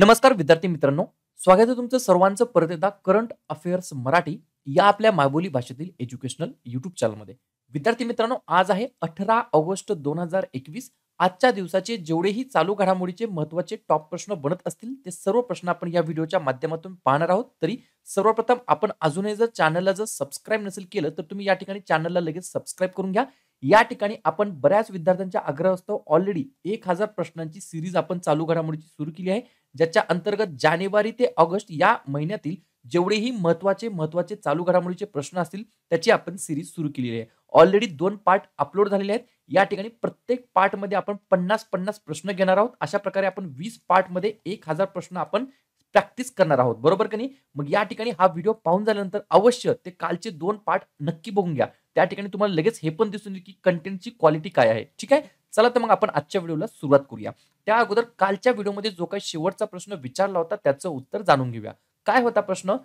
नमस्कार विद्यार्थी मित्रांनो स्वागत आहे तुमचं सर्वांचं परत एकदा करंट अफेअर्स मराठी या आपल्या मायबोली भाषेतील एज्युकेशनल युट्यूब चॅनलमध्ये विद्यार्थी मित्रांनो आज आहे अठरा ऑगस्ट दोन हजार एकवीस आजच्या दिवसाचे जेवढेही चालू घडामोडीचे महत्वाचे टॉप प्रश्न बनत असतील ते सर्व प्रश्न आपण या व्हिडिओच्या माध्यमातून पाहणार आहोत तरी सर्वप्रथम आपण अजूनही जर चॅनलला जर सबस्क्राईब नसेल केलं तर तुम्ही या ठिकाणी चॅनलला लगेच सबस्क्राईब करून घ्या या ठिकाणी आपण बऱ्याच विद्यार्थ्यांच्या असतो ऑलरेडी एक हजार प्रश्नांची सिरीज आपण चालू घडामोडीची सुरू केली आहे ज्याच्या अंतर्गत जानेवारी ते ऑगस्ट या महिन्यातील जेवढेही महत्वाचे महत्वाचे चालू घडामोडीचे प्रश्न असतील त्याची आपण सिरीज सुरू केलेली आहे ऑलरेडी दोन पार्ट अपलोड झालेले आहेत या ठिकाणी प्रत्येक पार्टमध्ये आपण पन्नास पन्नास प्रश्न घेणार आहोत अशा प्रकारे आपण वीस पार्टमध्ये एक हजार प्रश्न आपण प्रॅक्टिस करणार आहोत बरोबर का नाही मग या ठिकाणी हा व्हिडिओ पाहून झाल्यानंतर अवश्य ते कालचे दोन पार्ट नक्की बघून घ्या त्या ठिकाणी तुम्हाला लगेच हे पण दिसून येईल की कंटेंटची क्वालिटी काय आहे ठीक आहे चला तर मग आपण आजच्या व्हिडिओला सुरुवात करूया त्या अगोदर कालच्या व्हिडिओमध्ये जो काही शेवटचा प्रश्न विचारला होता त्याचं उत्तर जाणून घेऊया काय होता प्रश्न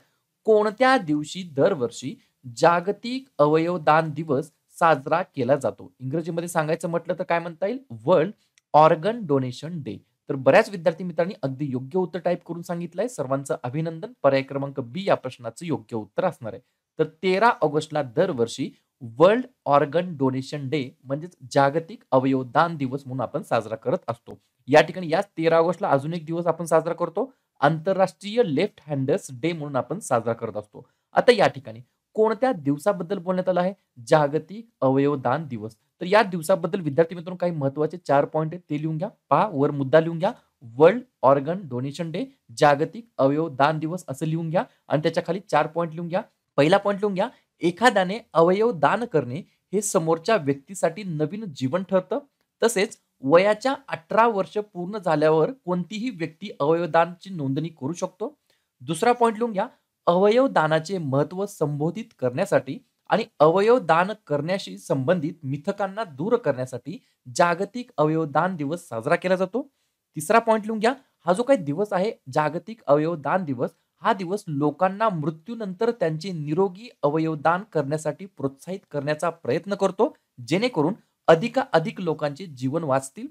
कोणत्या दिवशी दरवर्षी जागतिक अवयवदान दिवस साजरा केला जातो इंग्रजीमध्ये सांगायचं म्हटलं तर काय म्हणता येईल वर्ल्ड ऑर्गन डोनेशन डे तर बऱ्याच विद्यार्थी मित्रांनी अगदी योग्य उत्तर टाईप करून सांगितलंय सर्वांचं अभिनंदन पर्याय क्रमांक बी या प्रश्नाचं योग्य उत्तर असणार आहे तर तेरा ऑगस्टला दरवर्षी वर्ल्ड ऑर्गन डोनेशन डे म्हणजेच जागतिक अवयवदान दिवस म्हणून आपण साजरा करत असतो या ठिकाणी याच तेरा ऑगस्टला अजून एक दिवस आपण साजरा करतो आंतरराष्ट्रीय लेफ्ट हँडर्स डे म्हणून आपण साजरा करत असतो आता या ठिकाणी कोणत्या दिवसाबद्दल बोलण्यात आलं आहे जागतिक अवयवदान दिवस तर या दिवसाबद्दल विद्यार्थी मित्रांनो काही महत्वाचे चार पॉईंट आहेत ते लिहून घ्या पहा वर मुद्दा लिहून घ्या वर्ल्ड ऑर्गन डोनेशन डे जागतिक अवयवदान दिवस असं लिहून घ्या आणि त्याच्या खाली चार पॉईंट लिहून घ्या पहिला पॉईंट लिहून घ्या एखाद्याने अवयव दान करणे हे समोरच्या व्यक्तीसाठी नवीन जीवन ठरतं तसेच वयाच्या अठरा वर्ष पूर्ण झाल्यावर कोणतीही व्यक्ती अवयवदानची नोंदणी करू शकतो दुसरा पॉईंट लिहून घ्या अवयव दानाचे महत्व संबोधित करण्यासाठी आणि अवयव दान करण्याशी संबंधित मिथकांना दूर करण्यासाठी जागतिक अवयव दान दिवस साजरा केला जातो तिसरा पॉईंट लिहून घ्या हा जो काही दिवस आहे जागतिक अवयव दान दिवस हा दिवस लोकांना मृत्यूनंतर त्यांचे निरोगी अवयवदान करण्यासाठी प्रोत्साहित करण्याचा प्रयत्न करतो जेणेकरून अधिकाधिक लोकांचे जीवन वाचतील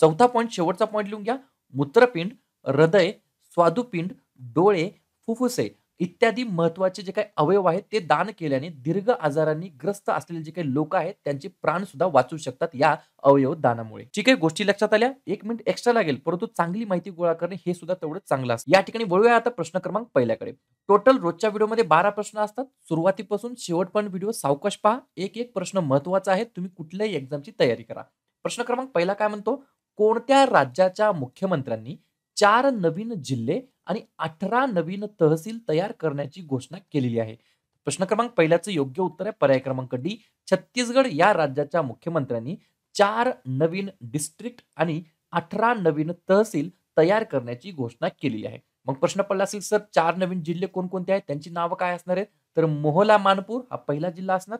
चौथा पॉईंट शेवटचा पॉईंट लिहून घ्या मूत्रपिंड हृदय स्वादुपिंड डोळे फुफ्फुसे इत्यादी महत्वाचे जे काही अवयव आहेत ते दान केल्याने दीर्घ आजारांनी ग्रस्त असलेले जे काही लोक आहेत त्यांचे प्राण सुद्धा वाचू शकतात या अवयव दानामुळे ठीक आहे गोष्टी लक्षात आल्या एक मिनिट एक्स्ट्रा लागेल परंतु चांगली माहिती गोळा करणे हे सुद्धा तेवढं चांगलं असतं या ठिकाणी वळूया आता प्रश्न क्रमांक पहिल्याकडे टोटल रोजच्या व्हिडिओमध्ये बारा प्रश्न असतात सुरुवातीपासून शेवटपर्यंत व्हिडिओ सावकाश पहा एक एक प्रश्न महत्वाचा आहे तुम्ही कुठल्याही एक्झामची तयारी करा प्रश्न क्रमांक पहिला काय म्हणतो कोणत्या राज्याच्या मुख्यमंत्र्यांनी चार नवीन जिल्हे आणि अठरा नवीन तहसील तयार करण्याची घोषणा केलेली आहे प्रश्न क्रमांक पहिल्याचं योग्य उत्तर आहे पर्याय क्रमांक डी छत्तीसगड या राज्याच्या मुख्यमंत्र्यांनी चार नवीन डिस्ट्रिक्ट आणि अठरा नवीन तहसील तयार करण्याची घोषणा केली आहे मग प्रश्न पडला असेल सर चार नवीन जिल्हे कोणकोणते आहेत त्यांची नावं काय असणार आहेत तर मोहला मानपूर हा पहिला जिल्हा असणार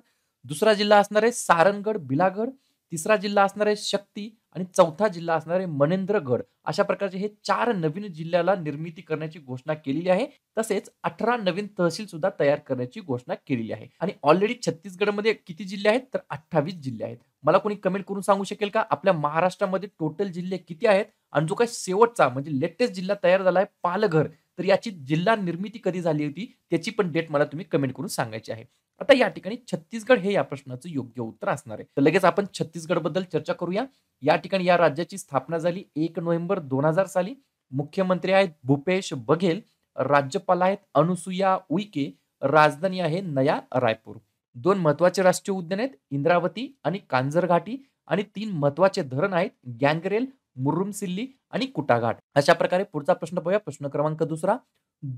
दुसरा जिल्हा असणार आहे सारनगड बिलागड तिसरा जिल्हा असणार आहे शक्ती आणि चौथा जिल्हा असणार आहे मनेंद्रगड अशा प्रकारचे हे चार नवीन जिल्ह्याला निर्मिती करण्याची घोषणा केलेली आहे तसेच अठरा नवीन तहसील सुद्धा तयार करण्याची घोषणा केलेली आहे आणि ऑलरेडी छत्तीसगडमध्ये किती जिल्हे आहेत तर अठ्ठावीस जिल्हे आहेत मला कोणी कमेंट करून सांगू शकेल का आपल्या महाराष्ट्रामध्ये टोटल जिल्हे किती आहेत आणि जो काय शेवटचा म्हणजे लेटेस्ट जिल्हा तयार झाला आहे पालघर तर याची जिल्हा निर्मिती कधी झाली होती त्याची पण डेट मला तुम्ही कमेंट करून सांगायची आहे आता या ठिकाणी छत्तीसगड हे या प्रश्नाचं योग्य उत्तर असणार आहे तर लगेच आपण छत्तीसगड बद्दल चर्चा करूया या ठिकाणी या राज्याची स्थापना झाली एक नोव्हेंबर दोन हजार साली मुख्यमंत्री आहेत भूपेश बघेल राज्यपाल आहेत अनुसुया उईके राजधानी आहे नया रायपूर दोन महत्वाचे राष्ट्रीय उद्यान आहेत इंद्रावती आणि कांजर घाटी आणि तीन महत्वाचे धरण आहेत गँगरेल मुर्रुमसिल्ली आणि कुटाघाट अशा प्रकारे पुढचा प्रश्न पाहूया प्रश्न क्रमांक दुसरा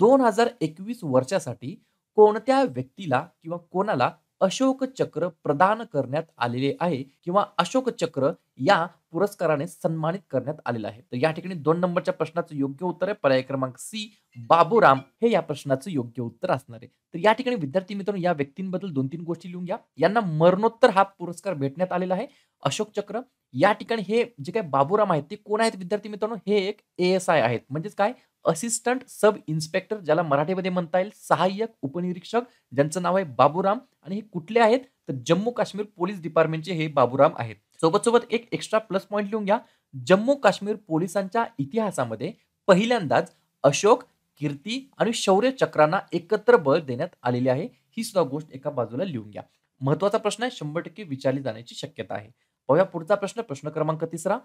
दोन हजार एकवीस वर्षासाठी कोणत्या व्यक्तीला किंवा कोणाला अशोक चक्र प्रदान करण्यात आलेले आहे किंवा अशोक चक्र या पुरस्काराने सन्मानित करण्यात आलेलं आहे तर या ठिकाणी दोन नंबरच्या प्रश्नाचं योग्य उत्तर आहे पर्याय क्रमांक सी बाबूराम हे या प्रश्नाचं योग्य उत्तर असणार आहे तर या ठिकाणी विद्यार्थी मित्रांनो या व्यक्तींबद्दल दोन तीन गोष्टी लिहून घ्या यांना मरणोत्तर हा पुरस्कार भेटण्यात आलेला आहे अशोक चक्र या ठिकाणी हे जे काय बाबूराम आहेत ते कोण आहेत विद्यार्थी मित्रांनो हे एक एएसआय आहेत म्हणजेच काय असिस्टंट सब इन्स्पेक्टर ज्याला मराठीमध्ये म्हणता येईल सहाय्यक उपनिरीक्षक ज्यांचं नाव आहे बाबूराम आणि हे कुठले आहेत तर जम्मू काश्मीर पोलीस डिपार्टमेंटचे हे बाबूराम आहेत सोबत सोबत एक एक्स्ट्रा प्लस पॉईंट लिहून घ्या जम्मू काश्मीर पोलिसांच्या इतिहासामध्ये पहिल्यांदाच अशोक कीर्ती आणि शौर्य चक्रांना एकत्र बळ देण्यात आलेली आहे ही सुद्धा गोष्ट एका बाजूला लिहून घ्या महत्वाचा प्रश्न आहे शंभर टक्के विचारली जाण्याची शक्यता आहे पाहूया पुढचा प्रश्न प्रश्न क्रमांक तिसरा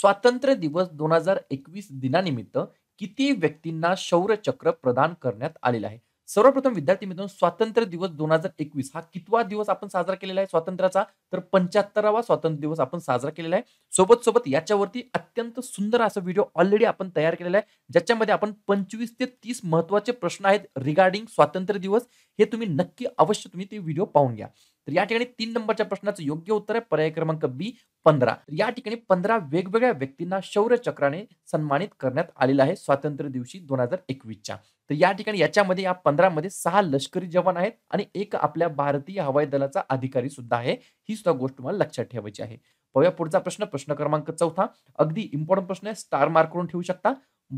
स्वातंत्र्य दिवस दोन हजार एकवीस दिनानिमित्त किती व्यक्तींना शौर्यचक्र प्रदान करण्यात आलेलं आहे सर्वप्रथम विद्यार्थी मित्रांनो स्वातंत्र्य दिवस दोन हजार एकवीस हा कितवा दिवस आपण साजरा केलेला आहे स्वातंत्र्याचा तर पंच्याहत्तरावा स्वातंत्र्य दिवस आपण साजरा केलेला आहे सोबत सोबत याच्यावरती अत्यंत सुंदर असा व्हिडिओ ऑलरेडी आपण तयार केलेला आहे ज्याच्यामध्ये आपण पंचवीस ते तीस महत्वाचे प्रश्न आहेत रिगार्डिंग स्वातंत्र्य दिवस हे तुम्ही नक्की अवश्य तुम्ही ते व्हिडिओ पाहून घ्या तर या ठिकाणी तीन नंबरच्या प्रश्नाचं योग्य उत्तर आहे पर्याय क्रमांक बी पंधरा या ठिकाणी पंधरा वेगवेगळ्या व्यक्तींना शौर्य चक्राने सन्मानित करण्यात आलेला आहे स्वातंत्र्य दिवशी दोन हजार एकवीसच्या तर या ठिकाणी याच्यामध्ये या पंधरामध्ये सहा लष्करी जवान आहेत आणि एक आपल्या भारतीय हवाई दलाचा अधिकारी सुद्धा आहे ही सुद्धा गोष्ट तुम्हाला लक्षात ठेवायची आहे पाहूया पुढचा प्रश्न प्रश्न क्रमांक चौथा अगदी इम्पॉर्टंट प्रश्न आहे स्टार मार्क करून ठेवू शकता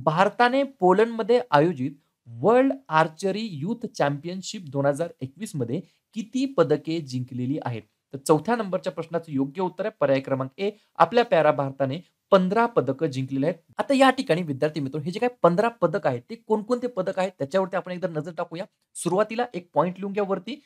भारताने पोलंडमध्ये आयोजित वर्ल्ड आर्चरी युथ चॅम्पियनशिप दोन हजार एकवीस मध्ये किती पदके जिंकलेली आहेत तर चौथ्या नंबरच्या प्रश्नाचं योग्य उत्तर आहे पर्याय क्रमांक ए आपल्या पॅरा भारताने पंधरा पदकं जिंकलेली आहेत आता या ठिकाणी विद्यार्थी मित्र हे जे काय पंधरा पदक आहेत ते कोणकोणते पदक आहेत त्याच्यावरती आपण एकदा नजर टाकूया सुरुवातीला एक पॉईंट लिहून घ्या वरती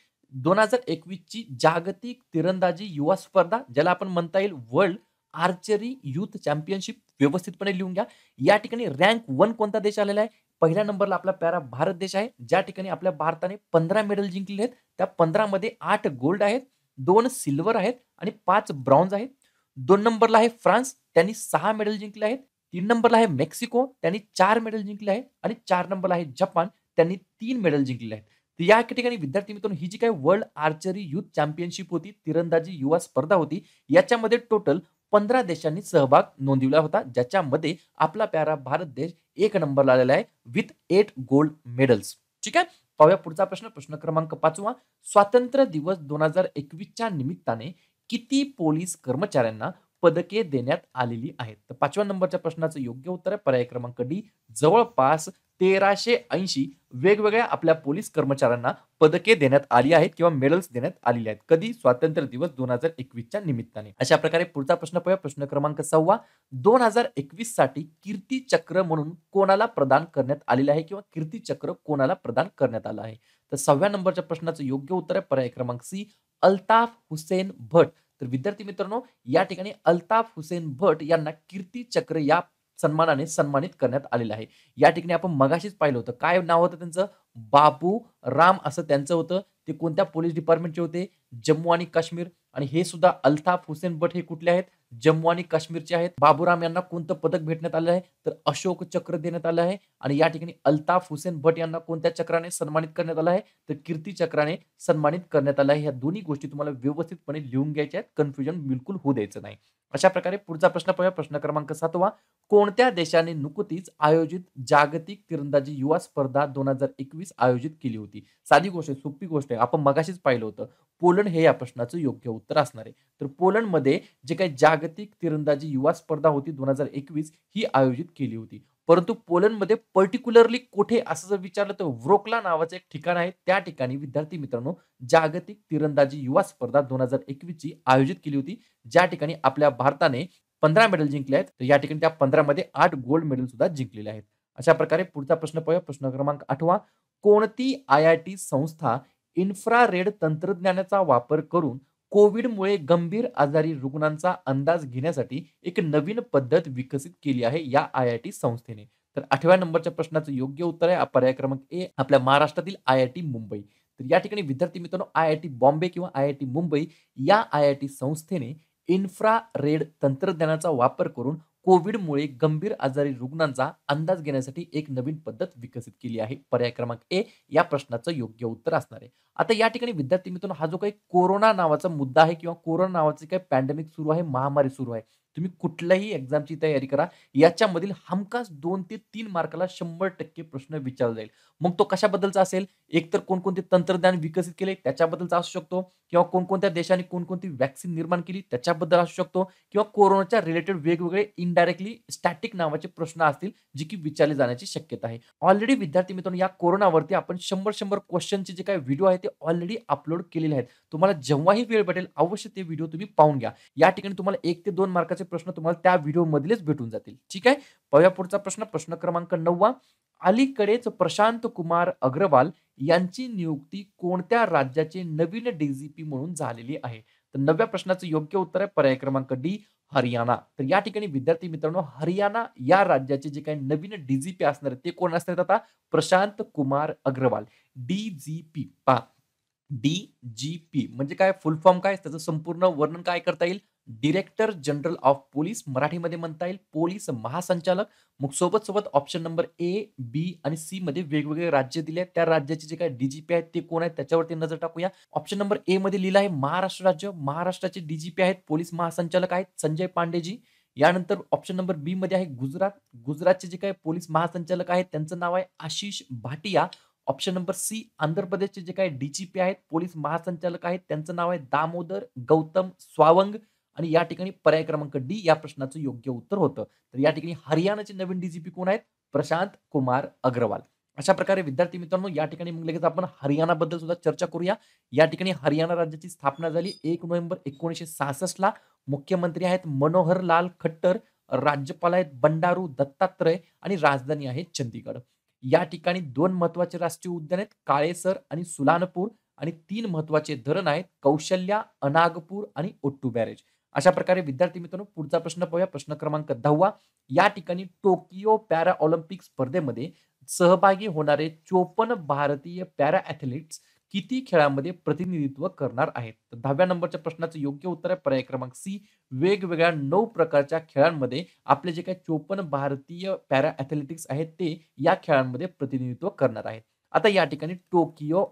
दोन हजार एकवीस ची जागतिक तिरंदाजी युवा स्पर्धा ज्याला आपण म्हणता येईल वर्ल्ड आर्चरी युथ चॅम्पियनशिप व्यवस्थितपणे लिहून घ्या या ठिकाणी रँक वन कोणता देश आलेला आहे पहिल्या नंबरला आपला प्यारा भारत देश आहे ज्या ठिकाणी आपल्या भारताने पंधरा मेडल जिंकलेले आहेत त्या पंधरामध्ये आठ गोल्ड आहेत दोन सिल्वर आहेत आणि पाच ब्रॉन्झ आहेत दोन नंबरला आहे फ्रान्स त्यांनी सहा मेडल जिंकले आहेत तीन नंबरला आहे मेक्सिको त्यांनी चार मेडल जिंकले आहेत आणि चार नंबरला आहे जपान त्यांनी तीन मेडल जिंकले आहेत तर या ठिकाणी विद्यार्थी मित्रांनो ही जी काही वर्ल्ड आर्चरी युथ चॅम्पियनशिप होती तिरंदाजी युवा स्पर्धा होती याच्यामध्ये टोटल पंधरा देशांनी सहभाग नोंदविला होता ज्याच्यामध्ये आपला प्यारा भारत देश एक नंबर आलेला आहे विथ एट गोल्ड मेडल्स ठीक आहे पाहूया पुढचा प्रश्न प्रश्न क्रमांक पाचवा स्वातंत्र्य दिवस दोन हजार एकवीसच्या निमित्ताने किती पोलीस कर्मचाऱ्यांना पदके देण्यात आलेली आहेत तर पाचव्या नंबरच्या प्रश्नाचं योग्य उत्तर आहे पर्याय क्रमांक डी जवळपास तेराशे ऐंशी वेगवेगळ्या आपल्या पोलीस कर्मचाऱ्यांना पदके देण्यात आली आहेत किंवा मेडल्स देण्यात आलेले आहेत कधी स्वातंत्र्य दिवस दोन हजार एकवीसच्या निमित्ताने अशा प्रकारे पुढचा प्रश्न पाहूया प्रश्न क्रमांक सव्वा दोन हजार एकवीस साठी कीर्ती चक्र म्हणून कोणाला प्रदान करण्यात आलेले आहे किंवा कीर्ती चक्र कोणाला प्रदान करण्यात आलं आहे तर सव्या नंबरच्या प्रश्नाचं योग्य उत्तर आहे पर्याय क्रमांक सी अल्ताफ हुसेन भट तर विद्यार्थी मित्रांनो या ठिकाणी अल्ताफ हुसेन भट यांना कीर्ती चक्र या सन्मानाने सन्मानित करण्यात आलेलं आहे या ठिकाणी आपण मगाशीच पाहिलं होतं काय नाव होतं त्यांचं बापू राम असं त्यांचं होतं ते कोणत्या पोलीस डिपार्टमेंटचे होते जम्मू आणि काश्मीर आणि हे सुद्धा अल्ताफ हुसेन भट हे कुठले आहेत जम्मू आणि काश्मीरचे आहेत बाबूराम यांना कोणतं पदक भेटण्यात आलं आहे तर अशोक चक्र देण्यात आलं आहे आणि या ठिकाणी अल्ताफ हुसेन भट यांना कोणत्या चक्राने सन्मानित करण्यात आलं आहे तर कीर्ती चक्राने सन्मानित करण्यात आलं आहे ह्या दोन्ही गोष्टी तुम्हाला व्यवस्थितपणे लिहून घ्यायच्या आहेत कन्फ्युजन बिलकुल होऊ द्यायचं नाही अशा प्रकारे पुढचा प्रश्न पाहूया प्रश्न क्रमांक सातवा कोणत्या देशाने नुकतीच आयोजित जागतिक तिरंदाजी युवा स्पर्धा दोन हजार एकवीस आयोजित केली होती साधी गोष्ट आहे सोपी गोष्ट आहे आपण मगाशीच पाहिलं होतं पोलंड हे या प्रश्नाचं योग्य उत्तर असणार आहे तर पोलंडमध्ये जे काही जागतिक तिरंदाजी युवा स्पर्धा होती दोन हजार एकवीस ही आयोजित केली होती परंतु पोलंडमध्ये पर्टिक्युलरली कुठे असं जर विचारलं तर व्रोकला नावाचं एक ठिकाण आहे त्या ठिकाणी विद्यार्थी मित्रांनो जागतिक तिरंदाजी युवा स्पर्धा दोन हजार एकवीस ची आयोजित केली होती ज्या ठिकाणी आपल्या भारताने पंधरा मेडल जिंकले आहेत तर या ठिकाणी त्या पंधरामध्ये आठ गोल्ड मेडल सुद्धा जिंकलेले आहेत अशा प्रकारे पुढचा प्रश्न पाहूया प्रश्न क्रमांक आठवा कोणती आय आय टी संस्था इन्फ्रारेड तंत्रज्ञानाचा वापर करून कोविडमुळे गंभीर आजारी रुग्णांचा अंदाज घेण्यासाठी एक नवीन पद्धत विकसित केली आहे या आय आय टी संस्थेने तर आठव्या नंबरच्या प्रश्नाचं योग्य उत्तर आहे पर्याय क्रमांक ए आपल्या महाराष्ट्रातील आय आय टी मुंबई तर या ठिकाणी विद्यार्थी मित्रांनो आय आय टी बॉम्बे किंवा आय आय टी मुंबई या आय आय टी संस्थेने इन्फ्रा रेड तंत्रज्ञानाचा वापर करून कोविडमुळे गंभीर आजारी रुग्णांचा अंदाज घेण्यासाठी एक नवीन पद्धत विकसित केली आहे पर्याय क्रमांक ए या प्रश्नाचं योग्य उत्तर असणार आहे आता या ठिकाणी विद्यार्थी मित्रांनो हा जो काही कोरोना नावाचा मुद्दा आहे किंवा कोरोना नावाचे काही पॅन्डेमिक सुरू आहे महामारी सुरू आहे तुम्ही कुठल्याही एक्झामची तयारी करा याच्यामधील हमखास दोन ते तीन मार्काला शंभर टक्के प्रश्न विचारला जाईल मग तो कशाबद्दलचा असेल एकतर कोणकोणते तंत्रज्ञान विकसित केले त्याच्याबद्दलचा असू शकतो किंवा कोणकोणत्या देशाने कोणकोणती वॅक्सिन निर्माण केली त्याच्याबद्दल असू शकतो किंवा कोरोनाच्या रिलेटेड वेगवेगळे इनडायरेक्टली स्टॅटिक नावाचे प्रश्न असतील जे की विचारले जाण्याची शक्यता आहे ऑलरेडी विद्यार्थी मित्रांनो या कोरोनावरती आपण शंभर शंभर क्वेश्चनचे जे काही व्हिडिओ आहे ते ऑलरेडी अपलोड केलेले आहेत तुम्हाला जेव्हाही वेळ भेटेल अवश्य ते व्हिडिओ तुम्ही पाहून घ्या या ठिकाणी तुम्हाला एक ते दोन मार्काचे प्रश्न तुम्हाला त्या व्हिडिओमधलेच भेटून जातील ठीक आहे पाहूया पुढचा प्रश्न प्रश्न क्रमांक नववा अलीकडेच प्रशांत कुमार अग्रवाल यांची नियुक्ती कोणत्या राज्याचे नवीन डीजीपी म्हणून झालेली आहे तर नव्या प्रश्नाचं योग्य उत्तर आहे पर्याय क्रमांक डी हरियाणा तर या ठिकाणी विद्यार्थी मित्रांनो हरियाणा या राज्याचे जे काही नवीन डीजीपी असणार आहेत ते कोण असणार आहेत आता प्रशांत कुमार अग्रवाल डीजीपी पा डी जी पी म्हणजे काय फुल फॉर्म काय त्याचं संपूर्ण वर्णन काय करता येईल डिरेक्टर जनरल ऑफ पोलीस मराठीमध्ये म्हणता येईल पोलीस महासंचालक मग सोबत सोबत ऑप्शन नंबर ए बी आणि सी मध्ये वेगवेगळे राज्य दिले आहेत त्या राज्याचे जे काय डीजीपी आहेत ते कोण आहेत त्याच्यावरती नजर टाकूया ऑप्शन नंबर ए मध्ये लिहिलं आहे महाराष्ट्र राज्य महाराष्ट्राचे डीजीपी आहेत पोलीस महासंचालक आहेत संजय पांडेजी यानंतर ऑप्शन नंबर बी मध्ये आहे गुजरात गुजरातचे जे काही पोलीस महासंचालक आहेत त्यांचं नाव आहे Ashish Bhatia option number C Andhra प्रदेशचे जे काही डीजीपी आहेत पोलीस महासंचालक आहेत त्यांचं नाव आहे दामोदर गौतम स्वावंग आणि या ठिकाणी पर्याय क्रमांक डी या प्रश्नाचं योग्य उत्तर होतं तर या ठिकाणी हरियाणाचे नवीन डीजीपी कोण आहेत प्रशांत कुमार अग्रवाल अशा प्रकारे विद्यार्थी मित्रांनो या ठिकाणी मग लगेच आपण हरियाणाबद्दल सुद्धा चर्चा करूया या ठिकाणी हरियाणा राज्याची स्थापना झाली एक नोव्हेंबर एकोणीसशे सहासष्ट ला मुख्यमंत्री आहेत मनोहर लाल खट्टर राज्यपाल आहेत बंडारू दत्तात्रय आणि राजधानी आहे चंदीगड या ठिकाणी दोन महत्वाचे राष्ट्रीय उद्यान आहेत काळेसर आणि सुलानपूर आणि तीन महत्वाचे धरण आहेत कौशल्या अनागपूर आणि ओट्टू बॅरेज अशा प्रकारे विद्यार्थी मित्रांनो पुढचा प्रश्न पाहूया प्रश्न क्रमांक दहावा या ठिकाणी टोकियो पॅरा ऑलिम्पिक स्पर्धेमध्ये सहभागी होणारे चोपन्न भारतीय पॅरा ॲथलिट्स किती खेळांमध्ये प्रतिनिधित्व करणार आहेत तर दहाव्या नंबरच्या प्रश्नाचं योग्य उत्तर आहे पर्याय क्रमांक सी वेगवेगळ्या नऊ प्रकारच्या खेळांमध्ये आपले जे काही चोपन्न भारतीय पॅरा ॲथलेटिक्स आहेत ते या खेळांमध्ये प्रतिनिधित्व करणार आहेत आता या ठिकाणी टोकियो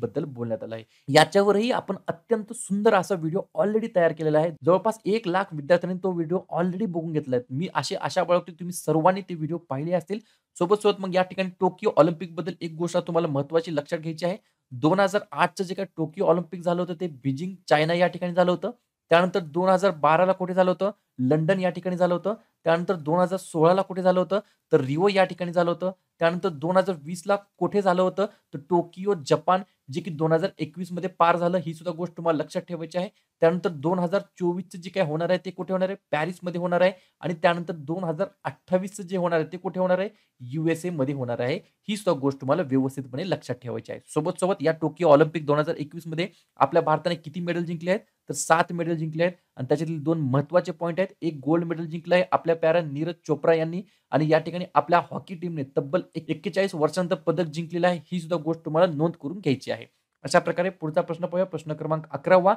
बद्दल बोलण्यात आलं आहे याच्यावरही आपण अत्यंत सुंदर असा व्हिडिओ ऑलरेडी तयार केलेला आहे जवळपास एक लाख विद्यार्थ्यांनी तो व्हिडिओ ऑलरेडी बघून घेतला आहे मी अशी आशा बाळगतो तुम्ही सर्वांनी ते व्हिडिओ पाहिले असतील सोबत सोबत मग या ठिकाणी टोकियो बद्दल एक गोष्ट तुम्हाला महत्वाची लक्षात घ्यायची आहे दोन हजार आठचं जे काय टोकियो ऑलिम्पिक झालं होतं ते बीजिंग चायना या ठिकाणी झालं होतं त्यानंतर दोन हजार बाराला कुठे झालं होतं लंडन या ठिकाणी झालं होतं त्यानंतर दोन हजार सोळाला कुठे झालं होतं तर रिओ या ठिकाणी झालं होतं त्यानंतर दोन हजार वीसला कोठे झालं होतं तर टोकियो जपान जे की दोन हजार एकवीस मध्ये पार झालं ही सुद्धा गोष्ट तुम्हाला लक्षात ठेवायची आहे त्यानंतर दोन हजार चोवीसचं जे काय होणार आहे ते कुठे होणार आहे पॅरिसमध्ये होणार आहे आणि त्यानंतर दोन हजार अठ्ठावीसचं जे होणार आहे ते कुठे होणार आहे युएसए मध्ये होणार आहे ही सुद्धा गोष्ट तुम्हाला व्यवस्थितपणे लक्षात ठेवायची आहे सोबत सोबत या टोकियो ऑलिम्पिक दोन हजार एकवीस मध्ये आपल्या भारताने किती मेडल जिंकले आहेत तर सात मेडल जिंकले आहेत आणि त्याच्यातील दोन महत्वाचे पॉईंट आहेत एक गोल्ड मेडल जिंकलं आहे आपल्या पॅरा नीरज चोप्रा यांनी आणि या ठिकाणी आपल्या हॉकी टीमने तब्बल एक्केचाळीस वर्षांत पदक जिंकलेलं आहे ही सुद्धा गोष्ट तुम्हाला नोंद करून घ्यायची आहे अशा प्रकारे पुढचा प्रश्न पाहूया प्रश्न क्रमांक अकरावा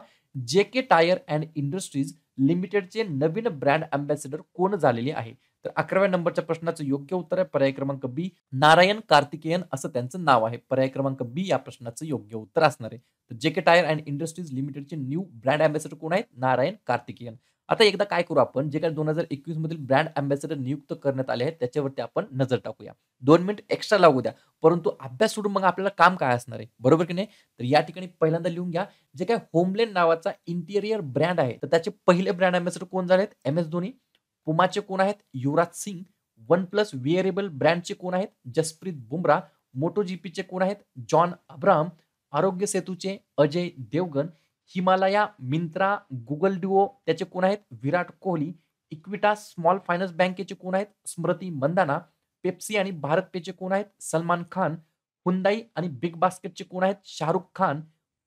जे के टायर अँड इंडस्ट्रीज लिमिटेडचे नवीन ब्रँड अँबॅसेडर कोण झालेले आहे तर अकराव्या नंबरच्या प्रश्नाचं योग्य उत्तर आहे पर्याय क्रमांक बी नारायण कार्तिकेयन असं त्यांचं नाव आहे पर्याय क्रमांक बी या प्रश्नाचं योग्य उत्तर असणार आहे तर जे के टायर अँड इंडस्ट्रीज लिमिटेडचे न्यू ब्रँड अँबॅसेडर कोण आहेत नारायण कार्तिकेयन आता एकदा काय करू आपण जे काय दोन हजार एकवीस मधील ब्रँड अम्बॅसेडर नियुक्त करण्यात आले आहेत त्याच्यावरती आपण नजर टाकूया दोन मिनिट एक्स्ट्रा लागू द्या परंतु अभ्यास सोडून मग आपल्याला काम काय असणार आहे बरोबर की नाही तर या ठिकाणी पहिल्यांदा लिहून घ्या जे काय होमलेन नावाचा इंटिरियर ब्रँड आहे तर त्याचे पहिले ब्रँड अम्बॅसेडर कोण झाले आहेत एम एस धोनी पुमाचे कोण आहेत Yuvraj Singh OnePlus wearable ब्रँडचे कोण आहेत जसप्रीत बुमरा जीपीचे कोण आहेत जॉन अब्राम आरोग्य सेतूचे अजय देवगन हिमालया मिंत्रा गुगल डुओ त्याचे कोण आहेत विराट कोहली इक्विटा स्मॉल फायनान्स बँकेचे कोण आहेत स्मृती मंदाना पेप्सी आणि भारत पेचे कोण आहेत सलमान खान हुंदाई आणि बिग बास्केटचे कोण आहेत Shahrukh Khan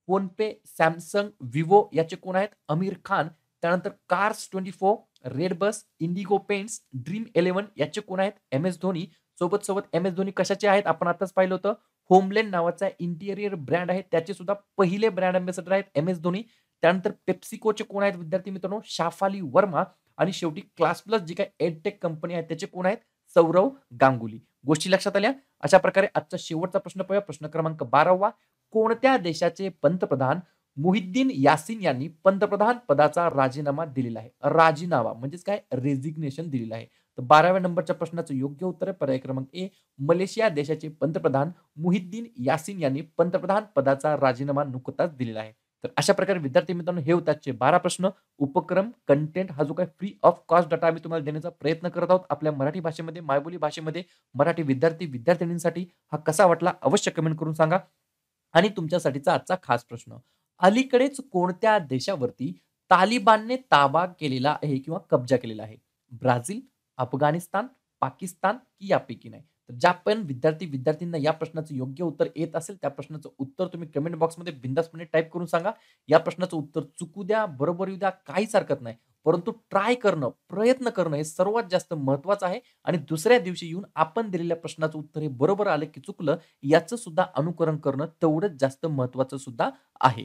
PhonePe Samsung Vivo याचे कोण आहेत अमीर खान त्यानंतर Cars twenty four red bus Indigo paints Dream eleven याचे कोण आहेत एम एस धोनी सोबत सोबत एम एस धोनी कशाचे आहेत आपण आताच पाहिलं होतं होमलँड नावाचा इंटिरियर ब्रँड आहे त्याचे सुद्धा पहिले ब्रँड अँबॅसेडर आहेत एम एस धोनी त्यानंतर पेप्सिकोचे कोण आहेत विद्यार्थी मित्रांनो शाफाली वर्मा आणि शेवटी क्लास प्लस जी काय एडटेक कंपनी आहे त्याचे कोण आहेत सौरव गांगुली गोष्टी लक्षात आल्या अशा प्रकारे आजचा शेवटचा प्रश्न पाहूया प्रश्न क्रमांक बारावा कोणत्या देशाचे पंतप्रधान मुहिद्दीन यासिन यांनी पंतप्रधान पदाचा राजीनामा दिलेला आहे राजीनामा म्हणजेच काय रेझिग्नेशन दिलेला आहे तर बाराव्या नंबरच्या प्रश्नाचं योग्य उत्तर आहे पर्याय क्रमांक ए मलेशिया देशाचे पंतप्रधान मुहिद्दीन यासिन यांनी पंतप्रधान पदाचा राजीनामा नुकताच दिलेला आहे तर अशा प्रकारे विद्यार्थी मित्रांनो हे होतात बारा प्रश्न उपक्रम कंटेंट हा जो काही फ्री ऑफ कॉस्ट डाटा आम्ही तुम्हाला देण्याचा प्रयत्न करत आहोत आपल्या मराठी भाषेमध्ये मायबोली भाषेमध्ये मराठी विद्यार्थी विद्यार्थिनींसाठी हा कसा वाटला अवश्य कमेंट करून सांगा आणि तुमच्यासाठीचा आजचा खास प्रश्न अलीकडेच कोणत्या देशावरती तालिबानने ताबा केलेला आहे किंवा कब्जा केलेला आहे ब्राझील अफगाणिस्तान पाकिस्तान की यापैकी नाही तर ज्या पण विद्यार्थी विद्यार्थ्यांना या प्रश्नाचं योग्य उत्तर येत असेल त्या प्रश्नाचं उत्तर तुम्ही कमेंट बॉक्समध्ये बिंदासपणे टाईप करून सांगा या प्रश्नाचं उत्तर चुकू द्या बरोबर येऊ द्या काहीच हरकत नाही परंतु ट्राय करणं प्रयत्न करणं हे सर्वात जास्त महत्वाचं आहे आणि दुसऱ्या दिवशी येऊन आपण दिलेल्या प्रश्नाचं उत्तर हे बरोबर आलं की चुकलं याचं सुद्धा अनुकरण करणं तेवढंच जास्त महत्वाचं सुद्धा आहे